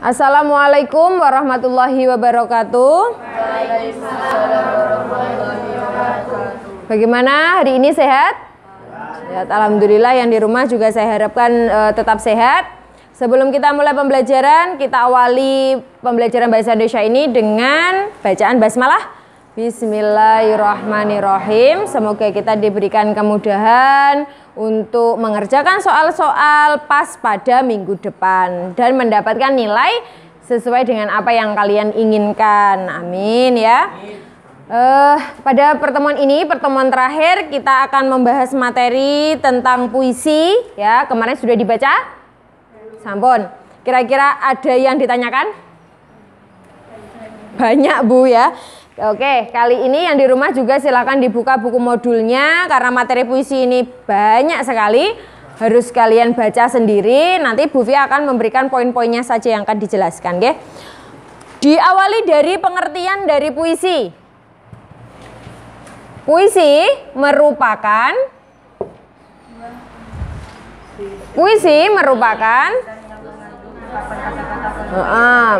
Assalamualaikum warahmatullahi wabarakatuh. Bagaimana hari ini sehat? Sehat. Alhamdulillah yang di rumah juga saya harapkan uh, tetap sehat. Sebelum kita mulai pembelajaran, kita awali pembelajaran bahasa Indonesia ini dengan bacaan basmalah. Bismillahirrahmanirrahim. Semoga kita diberikan kemudahan untuk mengerjakan soal-soal pas pada minggu depan dan mendapatkan nilai sesuai dengan apa yang kalian inginkan. Amin ya. Uh, pada pertemuan ini, pertemuan terakhir kita akan membahas materi tentang puisi. Ya, kemarin sudah dibaca. Sampun. Kira-kira ada yang ditanyakan? Banyak bu ya. Oke, kali ini yang di rumah juga silakan dibuka buku modulnya karena materi puisi ini banyak sekali. Harus kalian baca sendiri. Nanti Bu Fia akan memberikan poin-poinnya saja yang akan dijelaskan, Okay? Diawali dari pengertian dari puisi. Puisi merupakan Puisi merupakan uh,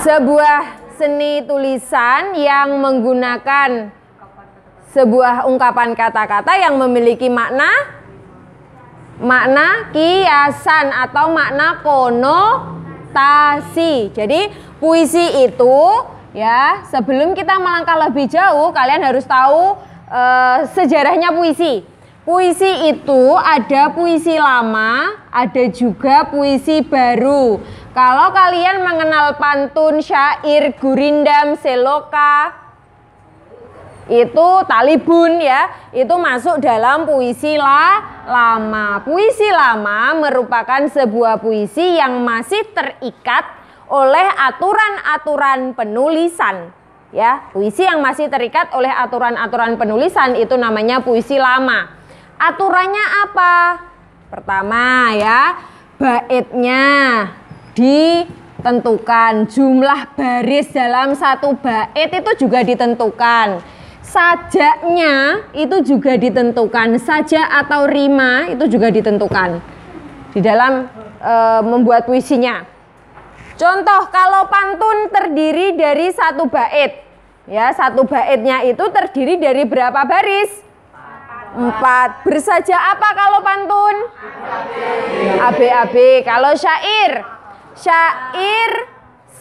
sebuah seni tulisan yang menggunakan sebuah ungkapan kata-kata yang memiliki makna makna kiasan atau makna konotasi. Jadi puisi itu ya sebelum kita melangkah lebih jauh kalian harus tahu e, sejarahnya puisi. Puisi itu ada puisi lama, ada juga puisi baru. Kalau kalian mengenal pantun syair gurindam seloka itu talibun ya, itu masuk dalam puisi la, lama. Puisi lama merupakan sebuah puisi yang masih terikat oleh aturan-aturan penulisan ya puisi yang masih terikat oleh aturan-aturan penulisan itu namanya puisi lama aturannya apa pertama ya baitnya ditentukan. Jumlah baris dalam satu bait itu juga ditentukan. Sajaknya itu juga ditentukan. saja atau rima itu juga ditentukan di dalam e, membuat puisinya. Contoh kalau pantun terdiri dari satu bait. Ya, satu baitnya itu terdiri dari berapa baris? Empat. Bersaja apa kalau pantun? AB-AB. Kalau syair? Syair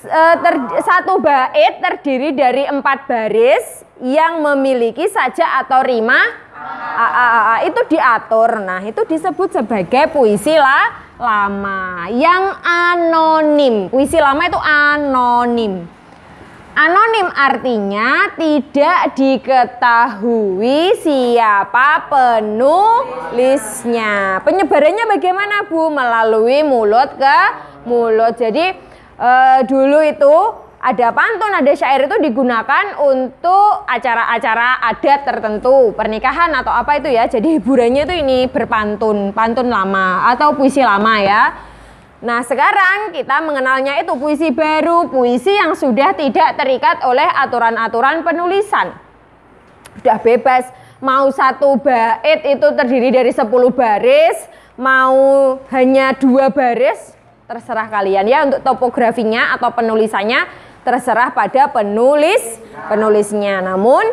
eh, ter, satu bait terdiri dari empat baris yang memiliki saja atau rima a, a, a, a, itu diatur. Nah itu disebut sebagai puisi lah, lama yang anonim. Puisi lama itu anonim. Anonim artinya tidak diketahui siapa penulisnya. Penyebarannya bagaimana Bu? Melalui mulut ke mulut. Jadi uh, dulu itu ada pantun, ada syair itu digunakan untuk acara-acara adat tertentu, pernikahan atau apa itu ya. Jadi hiburannya itu ini berpantun, pantun lama atau puisi lama ya. Nah sekarang kita mengenalnya itu puisi baru, puisi yang sudah tidak terikat oleh aturan-aturan penulisan. Sudah bebas, mau satu bait itu terdiri dari 10 baris, mau hanya dua baris terserah kalian ya untuk topografinya atau penulisannya terserah pada penulis penulisnya. Namun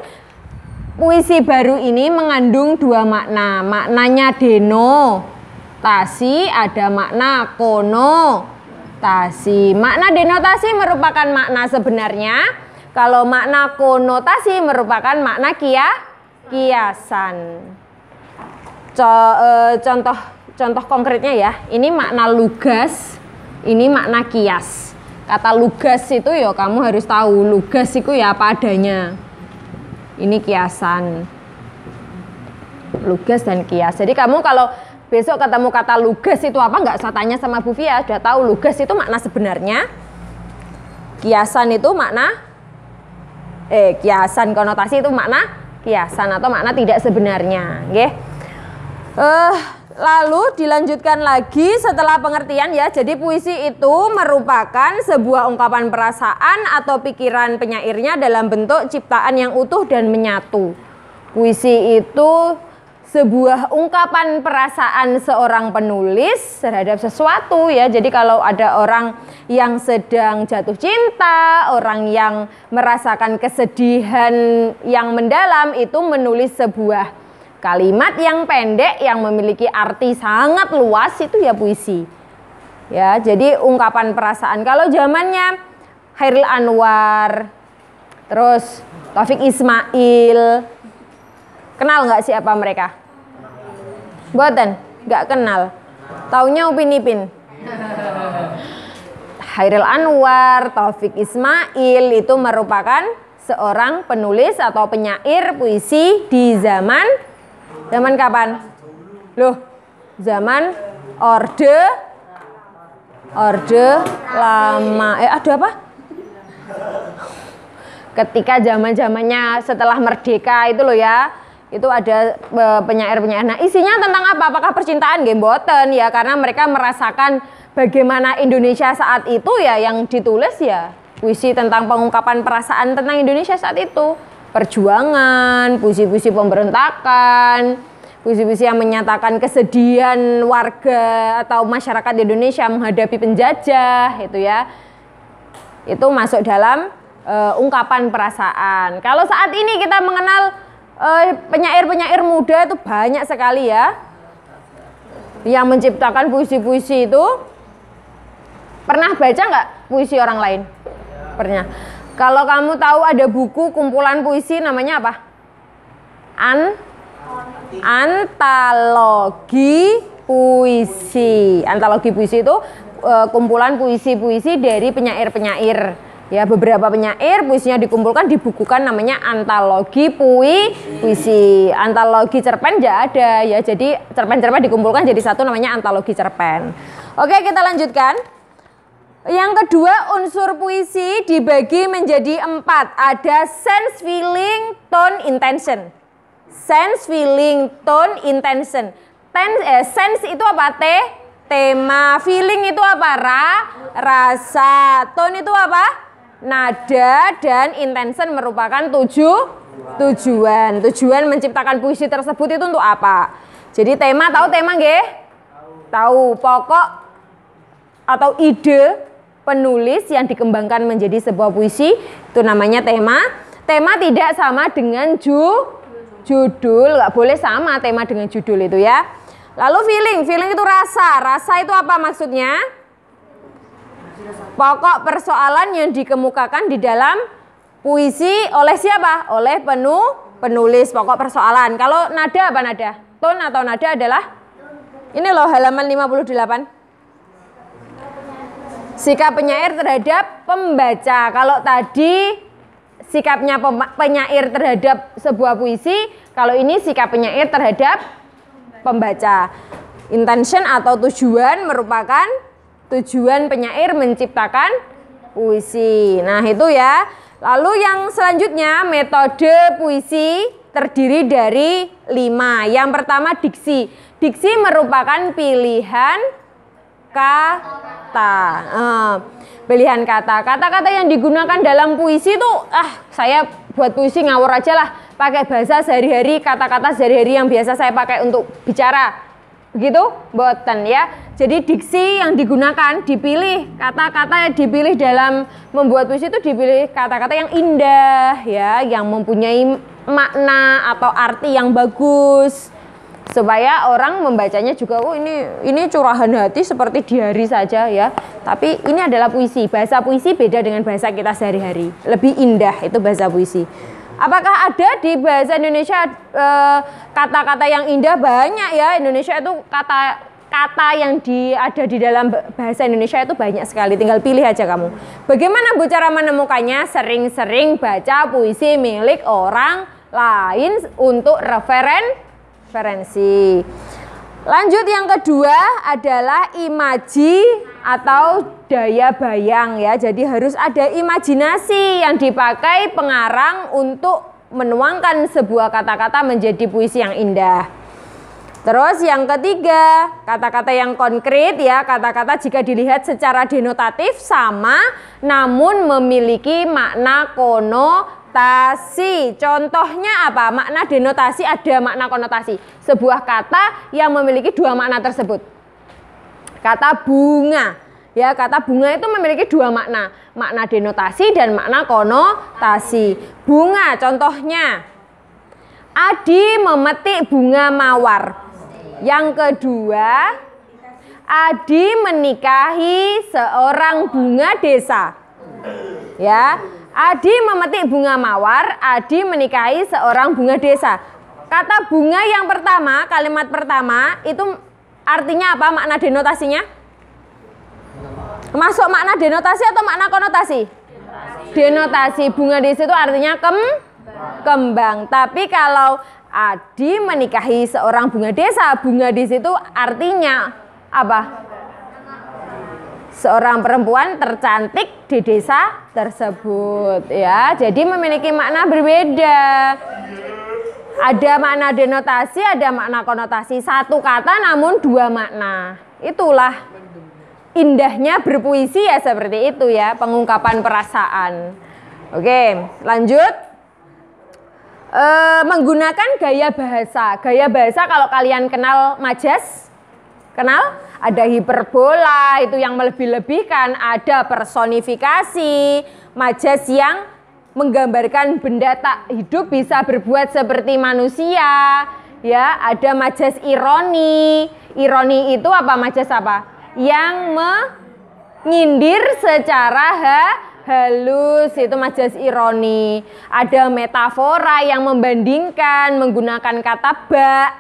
puisi baru ini mengandung dua makna. Maknanya deno tasi ada makna kono tasi. Makna denotasi merupakan makna sebenarnya. Kalau makna konotasi merupakan makna kia kiasan. Co, e, contoh contoh konkretnya ya. Ini makna lugas ini makna kias. Kata lugas itu ya kamu harus tahu lugas itu ya apa adanya. Ini kiasan. Lugas dan kias. Jadi kamu kalau besok ketemu kata lugas itu apa nggak saya tanya sama Bu Fia, sudah tahu lugas itu makna sebenarnya. Kiasan itu makna eh kiasan konotasi itu makna kiasan atau makna tidak sebenarnya, okay. Eh uh, Lalu dilanjutkan lagi setelah pengertian ya. Jadi puisi itu merupakan sebuah ungkapan perasaan atau pikiran penyairnya dalam bentuk ciptaan yang utuh dan menyatu. Puisi itu sebuah ungkapan perasaan seorang penulis terhadap sesuatu ya. Jadi kalau ada orang yang sedang jatuh cinta, orang yang merasakan kesedihan yang mendalam itu menulis sebuah Kalimat yang pendek yang memiliki arti sangat luas itu ya puisi. Ya, jadi ungkapan perasaan. Kalau zamannya Hairil Anwar, terus Taufik Ismail. Kenal nggak siapa mereka? Buatan? nggak kenal. Taunya Upin Ipin. Hairil Anwar, Taufik Ismail itu merupakan seorang penulis atau penyair puisi di zaman Zaman kapan? Loh, zaman orde orde lama. Eh, ada apa? Ketika zaman-zamannya setelah merdeka itu loh ya itu ada e, penyair-penyair. Nah, isinya tentang apa? Apakah percintaan? game ya, karena mereka merasakan bagaimana Indonesia saat itu ya yang ditulis ya puisi tentang pengungkapan perasaan tentang Indonesia saat itu perjuangan, puisi-puisi pemberontakan, puisi-puisi yang menyatakan kesedihan warga atau masyarakat di Indonesia menghadapi penjajah itu ya. Itu masuk dalam uh, ungkapan perasaan. Kalau saat ini kita mengenal eh, penyair-penyair muda itu banyak sekali ya yang menciptakan puisi-puisi itu. Pernah baca nggak puisi orang lain? Pernah. Kalau kamu tahu ada buku kumpulan puisi namanya apa? An antologi puisi. Antologi puisi itu uh, kumpulan puisi-puisi dari penyair-penyair. Ya, beberapa penyair puisinya dikumpulkan dibukukan namanya antologi pui puisi. Antologi cerpen enggak ada ya. Jadi cerpen-cerpen dikumpulkan jadi satu namanya antologi cerpen. Oke, kita lanjutkan. Yang kedua unsur puisi dibagi menjadi empat. Ada sense, feeling, tone, intention. Sense, feeling, tone, intention. Ten, eh, sense itu apa? T, tema. Feeling itu apa? Ra, rasa. Tone itu apa? Nada dan intention merupakan tujuh tujuan. Tujuan menciptakan puisi tersebut itu untuk apa? Jadi tema tahu tema gak? Tahu. Pokok atau ide penulis yang dikembangkan menjadi sebuah puisi itu namanya tema tema tidak sama dengan ju judul nggak boleh sama tema dengan judul itu ya lalu feeling feeling itu rasa rasa itu apa maksudnya pokok persoalan yang dikemukakan di dalam puisi oleh siapa oleh penuh penulis pokok persoalan kalau nada apa nada ton atau nada adalah ini loh halaman 58 sikap penyair terhadap pembaca. Kalau tadi sikapnya penyair terhadap sebuah puisi, kalau ini sikap penyair terhadap pembaca. Intention atau tujuan merupakan tujuan penyair menciptakan puisi. Nah, itu ya. Lalu yang selanjutnya metode puisi terdiri dari lima. Yang pertama diksi. Diksi merupakan pilihan kata. Uh, eh, pilihan kata. Kata-kata yang digunakan dalam puisi itu ah saya buat puisi ngawur aja lah. Pakai bahasa sehari-hari, kata-kata sehari-hari yang biasa saya pakai untuk bicara. Begitu? Boten ya. Jadi diksi yang digunakan dipilih kata-kata yang dipilih dalam membuat puisi itu dipilih kata-kata yang indah ya, yang mempunyai makna atau arti yang bagus supaya orang membacanya juga oh ini ini curahan hati seperti diari saja ya tapi ini adalah puisi bahasa puisi beda dengan bahasa kita sehari-hari lebih indah itu bahasa puisi apakah ada di bahasa Indonesia eh, kata-kata eh, yang indah banyak ya Indonesia itu kata kata yang di, ada di dalam bahasa Indonesia itu banyak sekali tinggal pilih aja kamu bagaimana bu cara menemukannya sering-sering baca puisi milik orang lain untuk referen referensi. Lanjut yang kedua adalah imaji atau daya bayang ya. Jadi harus ada imajinasi yang dipakai pengarang untuk menuangkan sebuah kata-kata menjadi puisi yang indah. Terus yang ketiga, kata-kata yang konkret ya, kata-kata jika dilihat secara denotatif sama namun memiliki makna kono denotasi. Contohnya apa? Makna denotasi ada makna konotasi. Sebuah kata yang memiliki dua makna tersebut. Kata bunga. Ya, kata bunga itu memiliki dua makna, makna denotasi dan makna konotasi. Bunga contohnya Adi memetik bunga mawar. Yang kedua, Adi menikahi seorang bunga desa. Ya, Adi memetik bunga mawar, Adi menikahi seorang bunga desa. Kata bunga yang pertama, kalimat pertama itu artinya apa makna denotasinya? Masuk makna denotasi atau makna konotasi? Denotasi, bunga desa itu artinya kem kembang. Tapi kalau Adi menikahi seorang bunga desa, bunga desa itu artinya apa? seorang perempuan tercantik di desa tersebut ya. Jadi memiliki makna berbeda. Ada makna denotasi, ada makna konotasi. Satu kata namun dua makna. Itulah indahnya berpuisi ya seperti itu ya, pengungkapan perasaan. Oke, lanjut. E, menggunakan gaya bahasa. Gaya bahasa kalau kalian kenal majas, Kenal? Ada hiperbola itu yang melebih-lebihkan, ada personifikasi, majas yang menggambarkan benda tak hidup bisa berbuat seperti manusia. Ya, ada majas ironi. Ironi itu apa majas apa? Yang menyindir secara ha halus itu majas ironi. Ada metafora yang membandingkan menggunakan kata bak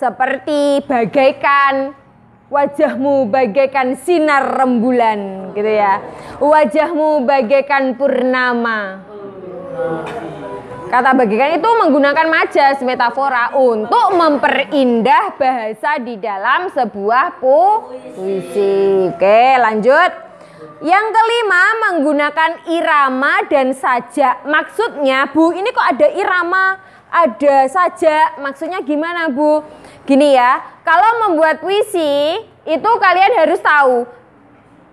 seperti bagaikan wajahmu bagaikan sinar rembulan gitu ya wajahmu bagaikan purnama kata bagaikan itu menggunakan majas metafora untuk memperindah bahasa di dalam sebuah puisi oke lanjut yang kelima menggunakan irama dan sajak maksudnya bu ini kok ada irama ada sajak maksudnya gimana bu Gini ya, kalau membuat puisi itu kalian harus tahu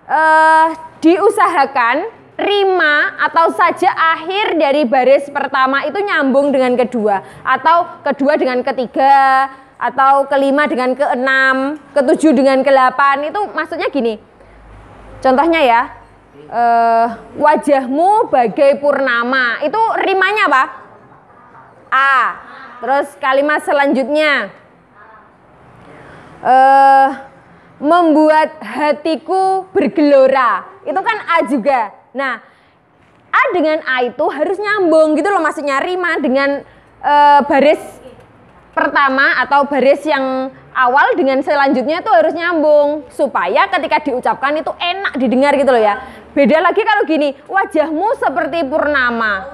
eh, diusahakan rima atau saja akhir dari baris pertama itu nyambung dengan kedua atau kedua dengan ketiga atau kelima dengan keenam, ketujuh dengan kelapan itu maksudnya gini. Contohnya ya, eh, wajahmu bagai purnama itu rimanya apa? A. Terus kalimat selanjutnya uh, membuat hatiku bergelora. Itu kan A juga. Nah, A dengan A itu harus nyambung gitu loh maksudnya rima dengan uh, baris pertama atau baris yang awal dengan selanjutnya itu harus nyambung supaya ketika diucapkan itu enak didengar gitu loh ya. Beda lagi kalau gini, wajahmu seperti purnama.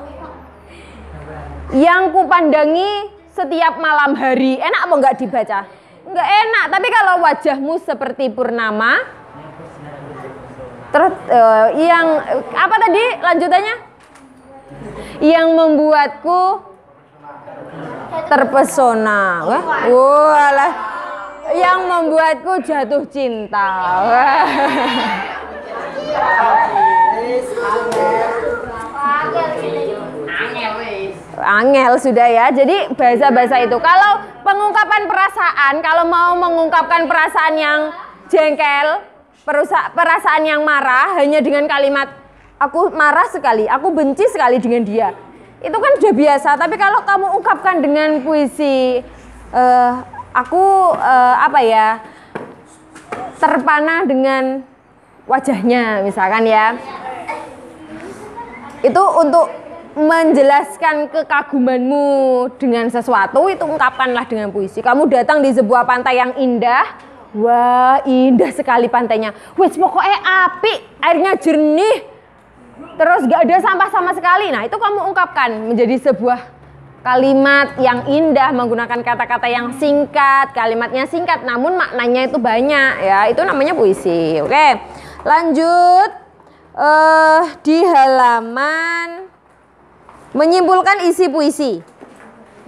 Yang kupandangi setiap malam hari. Enak apa enggak dibaca? nggak enak. Tapi kalau wajahmu seperti purnama, terus uh, yang apa tadi lanjutannya? Yang membuatku terpesona. Wah, wah Yang membuatku jatuh cinta. Angel sudah ya. Jadi bahasa-bahasa iya. itu. Kalau pengungkapan perasaan, kalau mau mengungkapkan perasaan yang jengkel, perasaan yang marah hanya dengan kalimat aku marah sekali, aku benci sekali dengan dia. Itu kan sudah biasa, tapi kalau kamu ungkapkan dengan puisi uh, aku uh, apa ya? terpana dengan wajahnya misalkan ya. Itu untuk menjelaskan kekagumanmu dengan sesuatu itu ungkapkanlah dengan puisi. Kamu datang di sebuah pantai yang indah. Wah, indah sekali pantainya. Wis pokoknya api, airnya jernih. Terus gak ada sampah sama sekali. Nah, itu kamu ungkapkan menjadi sebuah kalimat yang indah menggunakan kata-kata yang singkat, kalimatnya singkat namun maknanya itu banyak ya. Itu namanya puisi. Oke. Lanjut eh uh, di halaman Menyimpulkan isi puisi.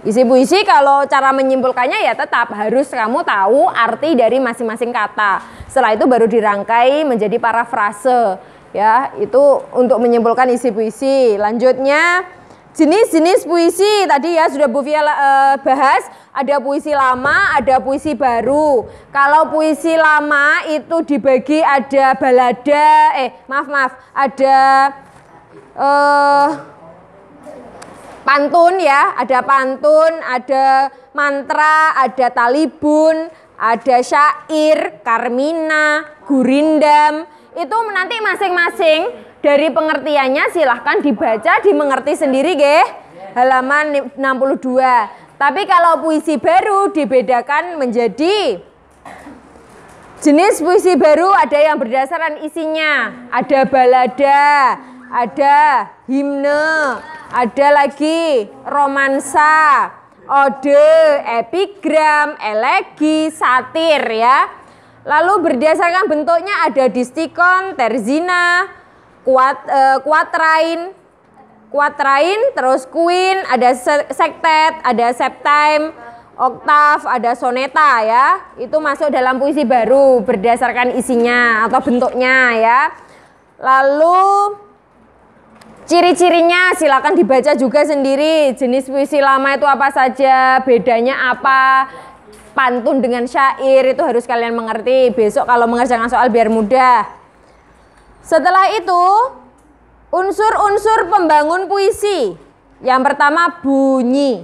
Isi puisi kalau cara menyimpulkannya ya tetap harus kamu tahu arti dari masing-masing kata. Setelah itu baru dirangkai menjadi parafrase. Ya, itu untuk menyimpulkan isi puisi. Lanjutnya jenis-jenis puisi tadi ya sudah Bu Via uh, bahas ada puisi lama, ada puisi baru. Kalau puisi lama itu dibagi ada balada, eh maaf maaf, ada eh pantun ya, ada pantun, ada mantra, ada talibun, ada syair, karmina, gurindam. Itu nanti masing-masing dari pengertiannya silahkan dibaca, dimengerti sendiri ge. Halaman 62. Tapi kalau puisi baru dibedakan menjadi jenis puisi baru ada yang berdasarkan isinya. Ada balada, ada himne, ada lagi romansa, ode, epigram, elegi, satir ya. Lalu berdasarkan bentuknya ada distikon, terzina, kuat, eh, kuatrain, kuatrain, terus queen, ada sektet, ada septime, oktav, ada soneta ya. Itu masuk dalam puisi baru berdasarkan isinya atau bentuknya ya. Lalu Ciri-cirinya silakan dibaca juga sendiri. Jenis puisi lama itu apa saja, bedanya apa, pantun dengan syair itu harus kalian mengerti. Besok kalau mengerjakan soal biar mudah. Setelah itu, unsur-unsur pembangun puisi. Yang pertama bunyi.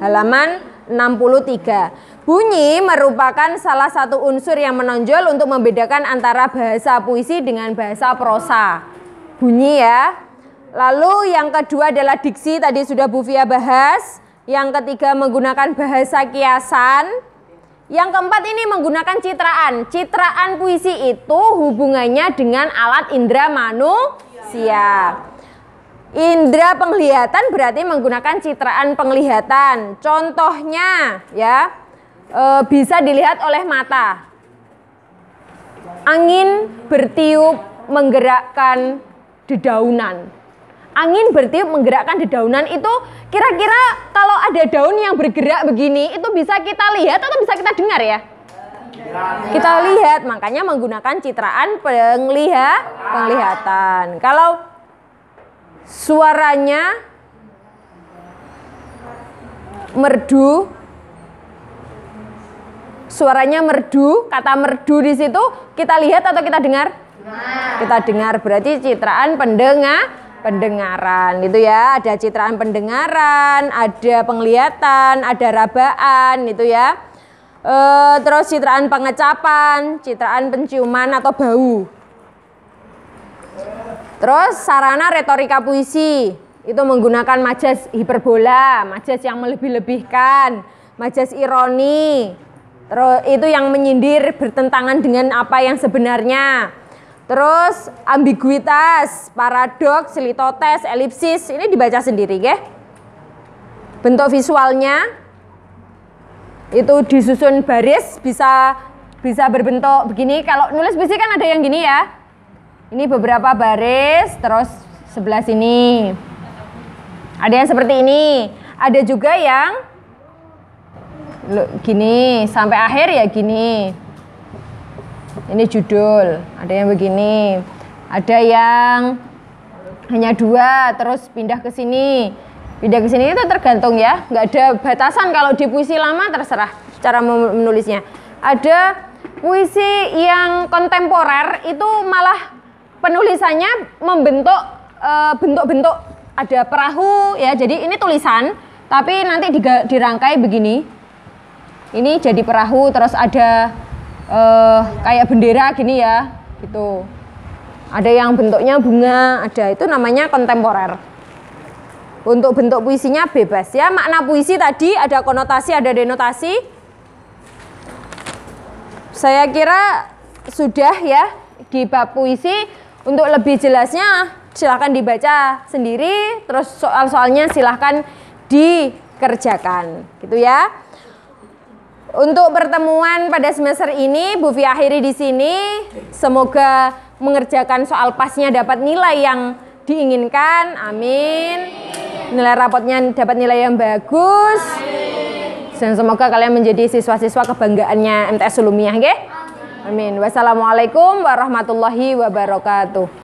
Halaman 63. Bunyi merupakan salah satu unsur yang menonjol untuk membedakan antara bahasa puisi dengan bahasa prosa. Bunyi ya, Lalu yang kedua adalah diksi tadi sudah Bu Fia bahas. Yang ketiga menggunakan bahasa kiasan. Yang keempat ini menggunakan citraan. Citraan puisi itu hubungannya dengan alat indera manusia. Indra penglihatan berarti menggunakan citraan penglihatan. Contohnya ya e, bisa dilihat oleh mata. Angin bertiup menggerakkan dedaunan angin bertiup menggerakkan dedaunan itu kira-kira kalau ada daun yang bergerak begini itu bisa kita lihat atau bisa kita dengar ya? Kita lihat, makanya menggunakan citraan penglihat, penglihatan. Kalau suaranya merdu, suaranya merdu, kata merdu di situ kita lihat atau kita dengar? Kita dengar berarti citraan pendengar pendengaran itu ya ada citraan pendengaran ada penglihatan ada rabaan itu ya e, terus citraan pengecapan citraan penciuman atau bau terus sarana retorika puisi itu menggunakan majas hiperbola majas yang melebih-lebihkan majas ironi terus itu yang menyindir bertentangan dengan apa yang sebenarnya Terus ambiguitas, paradoks, selitotes, elipsis ini dibaca sendiri ya. Bentuk visualnya itu disusun baris bisa bisa berbentuk begini. Kalau nulis puisi kan ada yang gini ya. Ini beberapa baris, terus sebelah sini. Ada yang seperti ini. Ada juga yang gini sampai akhir ya gini ini judul ada yang begini ada yang hanya dua terus pindah ke sini pindah ke sini itu tergantung ya nggak ada batasan kalau di puisi lama terserah cara menulisnya ada puisi yang kontemporer itu malah penulisannya membentuk eh, bentuk-bentuk ada perahu ya jadi ini tulisan tapi nanti dirangkai begini ini jadi perahu terus ada uh, kayak bendera gini ya gitu ada yang bentuknya bunga ada itu namanya kontemporer untuk bentuk puisinya bebas ya makna puisi tadi ada konotasi ada denotasi saya kira sudah ya di bab puisi untuk lebih jelasnya silahkan dibaca sendiri terus soal-soalnya silahkan dikerjakan gitu ya untuk pertemuan pada semester ini, Bu Fi akhiri di sini. Semoga mengerjakan soal pasnya dapat nilai yang diinginkan. Amin. Nilai rapotnya dapat nilai yang bagus. Dan semoga kalian menjadi siswa-siswa kebanggaannya MTS Sulumiah, Amin. Wassalamualaikum warahmatullahi wabarakatuh.